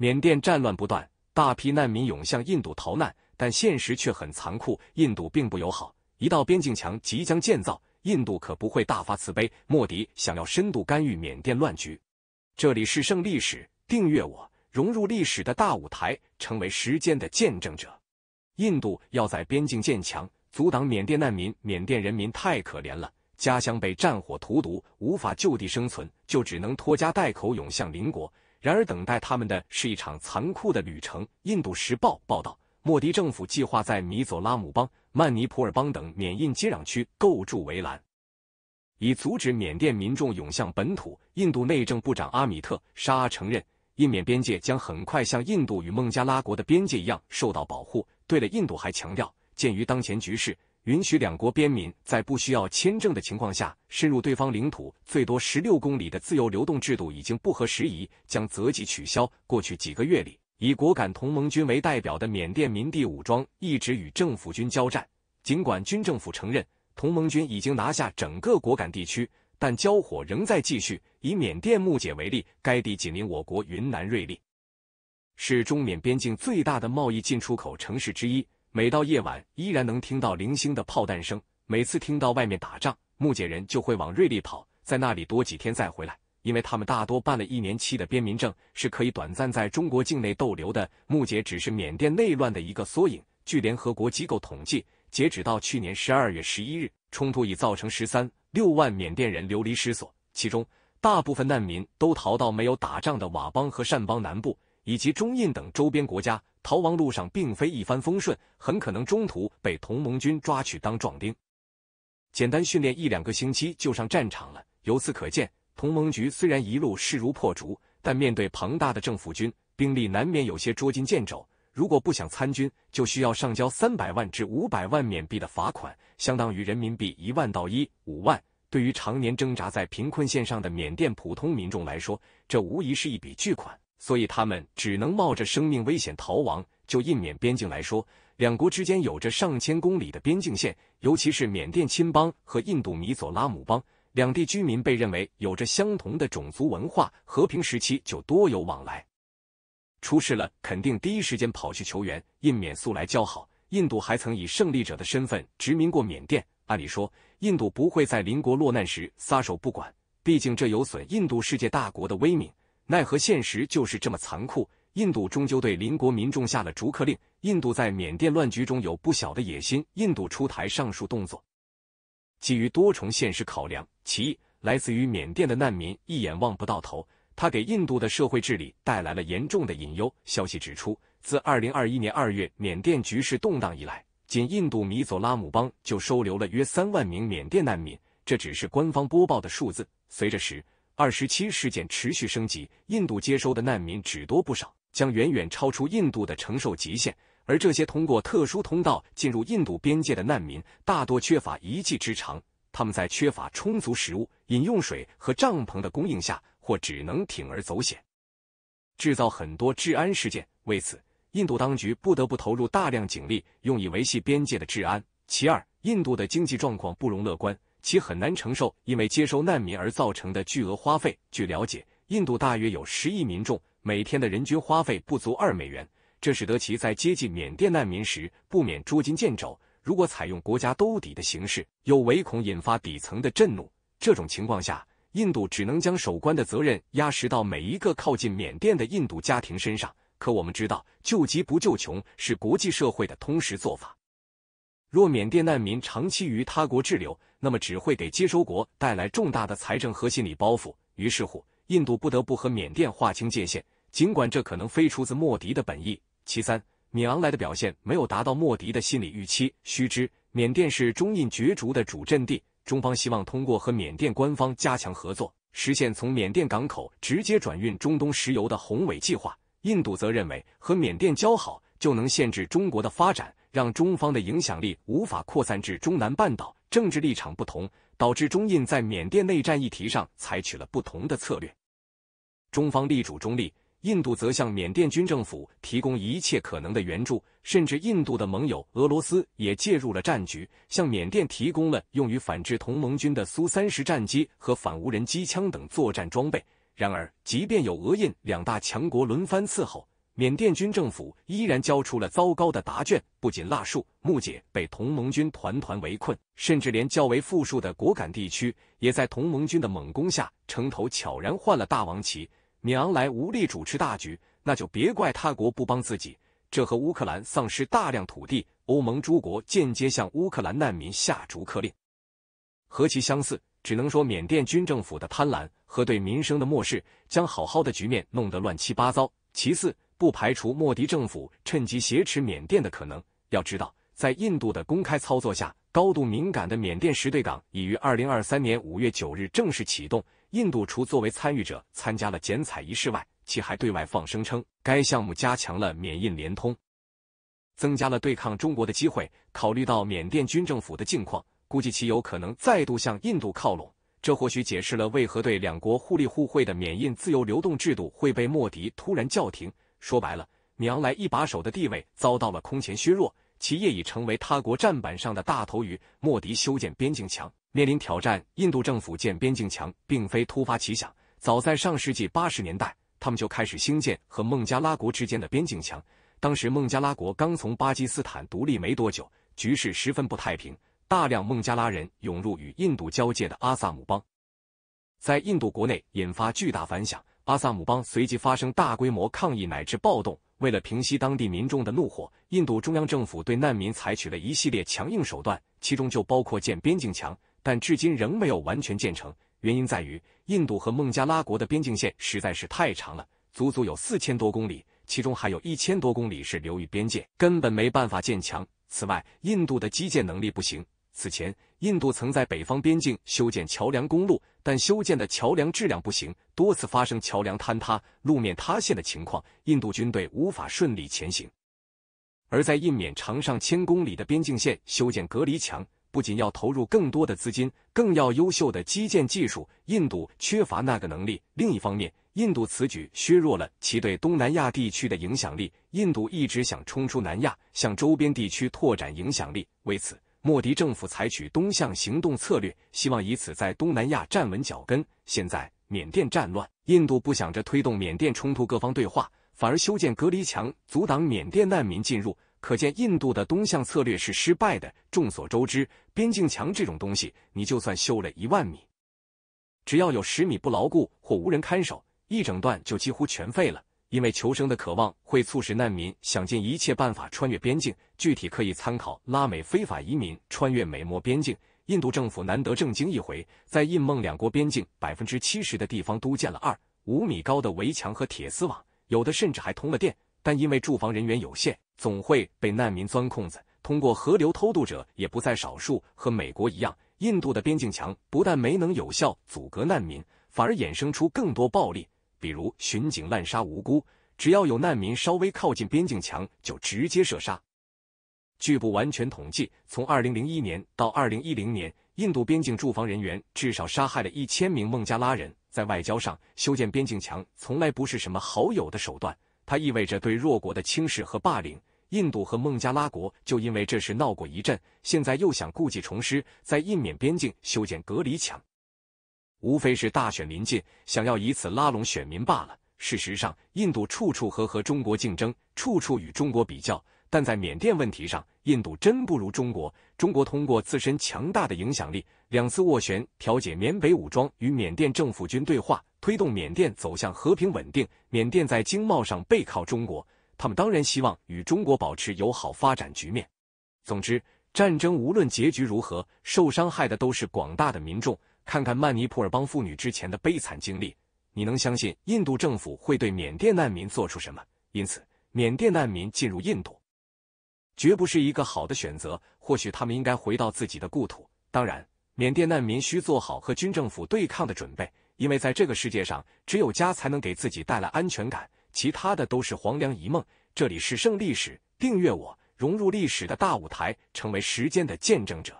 缅甸战乱不断，大批难民涌向印度逃难，但现实却很残酷，印度并不友好。一道边境墙即将建造，印度可不会大发慈悲。莫迪想要深度干预缅甸乱局，这里是圣历史，订阅我，融入历史的大舞台，成为时间的见证者。印度要在边境建墙，阻挡缅甸难民。缅甸人民太可怜了，家乡被战火荼毒，无法就地生存，就只能拖家带口涌向邻国。然而，等待他们的是一场残酷的旅程。《印度时报》报道，莫迪政府计划在米佐拉姆邦、曼尼普尔邦等缅印接壤区构筑围栏，以阻止缅甸民众涌向本土。印度内政部长阿米特·沙承认，印缅边界将很快像印度与孟加拉国的边界一样受到保护。对了，印度还强调，鉴于当前局势。允许两国边民在不需要签证的情况下深入对方领土最多十六公里的自由流动制度已经不合时宜，将择机取消。过去几个月里，以果敢同盟军为代表的缅甸民地武装一直与政府军交战。尽管军政府承认同盟军已经拿下整个果敢地区，但交火仍在继续。以缅甸木姐为例，该地紧邻我国云南瑞丽，是中缅边境最大的贸易进出口城市之一。每到夜晚，依然能听到零星的炮弹声。每次听到外面打仗，木姐人就会往瑞丽跑，在那里躲几天再回来，因为他们大多办了一年期的边民证，是可以短暂在中国境内逗留的。木姐只是缅甸内乱的一个缩影。据联合国机构统计，截止到去年十二月十一日，冲突已造成十三六万缅甸人流离失所，其中大部分难民都逃到没有打仗的佤邦和善邦南部，以及中印等周边国家。逃亡路上并非一帆风顺，很可能中途被同盟军抓去当壮丁，简单训练一两个星期就上战场了。由此可见，同盟局虽然一路势如破竹，但面对庞大的政府军，兵力难免有些捉襟见肘。如果不想参军，就需要上交三百万至五百万缅币的罚款，相当于人民币一万到一五万。对于常年挣扎在贫困线上的缅甸普通民众来说，这无疑是一笔巨款。所以他们只能冒着生命危险逃亡。就印缅边境来说，两国之间有着上千公里的边境线，尤其是缅甸钦邦和印度米佐拉姆邦两地居民被认为有着相同的种族文化，和平时期就多有往来。出事了，肯定第一时间跑去求援。印缅素来交好，印度还曾以胜利者的身份殖民过缅甸，按理说印度不会在邻国落难时撒手不管，毕竟这有损印度世界大国的威名。奈何现实就是这么残酷，印度终究对邻国民众下了逐客令。印度在缅甸乱局中有不小的野心，印度出台上述动作，基于多重现实考量。其一，来自于缅甸的难民一眼望不到头，他给印度的社会治理带来了严重的隐忧。消息指出，自二零二一年二月缅甸局势动荡以来，仅印度米佐拉姆邦就收留了约三万名缅甸难民，这只是官方播报的数字。随着时，二十七事件持续升级，印度接收的难民只多不少，将远远超出印度的承受极限。而这些通过特殊通道进入印度边界的难民，大多缺乏一技之长，他们在缺乏充足食物、饮用水和帐篷的供应下，或只能铤而走险，制造很多治安事件。为此，印度当局不得不投入大量警力，用以维系边界的治安。其二，印度的经济状况不容乐观。其很难承受因为接收难民而造成的巨额花费。据了解，印度大约有十亿民众，每天的人均花费不足二美元，这使得其在接近缅甸难民时不免捉襟见肘。如果采用国家兜底的形式，又唯恐引发底层的震怒。这种情况下，印度只能将守关的责任压实到每一个靠近缅甸的印度家庭身上。可我们知道，救急不救穷是国际社会的通识做法。若缅甸难民长期于他国滞留，那么只会给接收国带来重大的财政和心理包袱。于是乎，印度不得不和缅甸划清界限，尽管这可能非出自莫迪的本意。其三，米昂莱的表现没有达到莫迪的心理预期。须知，缅甸是中印角逐的主阵地，中方希望通过和缅甸官方加强合作，实现从缅甸港口直接转运中东石油的宏伟计划。印度则认为，和缅甸交好就能限制中国的发展，让中方的影响力无法扩散至中南半岛。政治立场不同，导致中印在缅甸内战议题上采取了不同的策略。中方力主中立，印度则向缅甸军政府提供一切可能的援助，甚至印度的盟友俄罗斯也介入了战局，向缅甸提供了用于反制同盟军的苏三十战机和反无人机枪等作战装备。然而，即便有俄印两大强国轮番伺候。缅甸军政府依然交出了糟糕的答卷，不仅腊树木姐被同盟军团团围困，甚至连较为富庶的果敢地区也在同盟军的猛攻下，城头悄然换了大王旗。米昂莱无力主持大局，那就别怪他国不帮自己。这和乌克兰丧失大量土地，欧盟诸国间接向乌克兰难民下逐客令，何其相似！只能说缅甸军政府的贪婪和对民生的漠视，将好好的局面弄得乱七八糟。其次。不排除莫迪政府趁机挟持缅甸的可能。要知道，在印度的公开操作下，高度敏感的缅甸石对港已于二零二三年五月九日正式启动。印度除作为参与者参加了剪彩仪式外，其还对外放声称，该项目加强了缅印联通，增加了对抗中国的机会。考虑到缅甸军政府的境况，估计其有可能再度向印度靠拢。这或许解释了为何对两国互利互惠的缅印自由流动制度会被莫迪突然叫停。说白了，米昂莱一把手的地位遭到了空前削弱，其业已成为他国战板上的大头鱼。莫迪修建边境墙面临挑战，印度政府建边境墙并非突发奇想，早在上世纪八十年代，他们就开始兴建和孟加拉国之间的边境墙。当时孟加拉国刚从巴基斯坦独立没多久，局势十分不太平，大量孟加拉人涌入与印度交界的阿萨姆邦，在印度国内引发巨大反响。阿萨姆邦随即发生大规模抗议乃至暴动。为了平息当地民众的怒火，印度中央政府对难民采取了一系列强硬手段，其中就包括建边境墙，但至今仍没有完全建成。原因在于，印度和孟加拉国的边境线实在是太长了，足足有四千多公里，其中还有一千多公里是流域边界，根本没办法建墙。此外，印度的基建能力不行。此前，印度曾在北方边境修建桥梁、公路。但修建的桥梁质量不行，多次发生桥梁坍塌、路面塌陷的情况，印度军队无法顺利前行。而在印缅长上千公里的边境线修建隔离墙，不仅要投入更多的资金，更要优秀的基建技术，印度缺乏那个能力。另一方面，印度此举削弱了其对东南亚地区的影响力。印度一直想冲出南亚，向周边地区拓展影响力，为此。莫迪政府采取东向行动策略，希望以此在东南亚站稳脚跟。现在缅甸战乱，印度不想着推动缅甸冲突各方对话，反而修建隔离墙，阻挡缅甸难民进入。可见，印度的东向策略是失败的。众所周知，边境墙这种东西，你就算修了一万米，只要有十米不牢固或无人看守，一整段就几乎全废了。因为求生的渴望会促使难民想尽一切办法穿越边境，具体可以参考拉美非法移民穿越美墨边境。印度政府难得正经一回，在印孟两国边境百分之七十的地方都建了二五米高的围墙和铁丝网，有的甚至还通了电。但因为住房人员有限，总会被难民钻空子。通过河流偷渡者也不在少数。和美国一样，印度的边境墙不但没能有效阻隔难民，反而衍生出更多暴力。比如，巡警滥杀无辜，只要有难民稍微靠近边境墙，就直接射杀。据不完全统计，从二零零一年到二零一零年，印度边境驻防人员至少杀害了一千名孟加拉人。在外交上，修建边境墙从来不是什么好友的手段，它意味着对弱国的轻视和霸凌。印度和孟加拉国就因为这事闹过一阵，现在又想故技重施，在印缅边境修建隔离墙。无非是大选临近，想要以此拉拢选民罢了。事实上，印度处处和和中国竞争，处处与中国比较，但在缅甸问题上，印度真不如中国。中国通过自身强大的影响力，两次斡旋调解缅北武装与缅甸政府军对话，推动缅甸走向和平稳定。缅甸在经贸上背靠中国，他们当然希望与中国保持友好发展局面。总之。战争无论结局如何，受伤害的都是广大的民众。看看曼尼普尔邦妇女之前的悲惨经历，你能相信印度政府会对缅甸难民做出什么？因此，缅甸难民进入印度，绝不是一个好的选择。或许他们应该回到自己的故土。当然，缅甸难民需做好和军政府对抗的准备，因为在这个世界上，只有家才能给自己带来安全感，其他的都是黄粱一梦。这里是胜利史，订阅我。融入历史的大舞台，成为时间的见证者。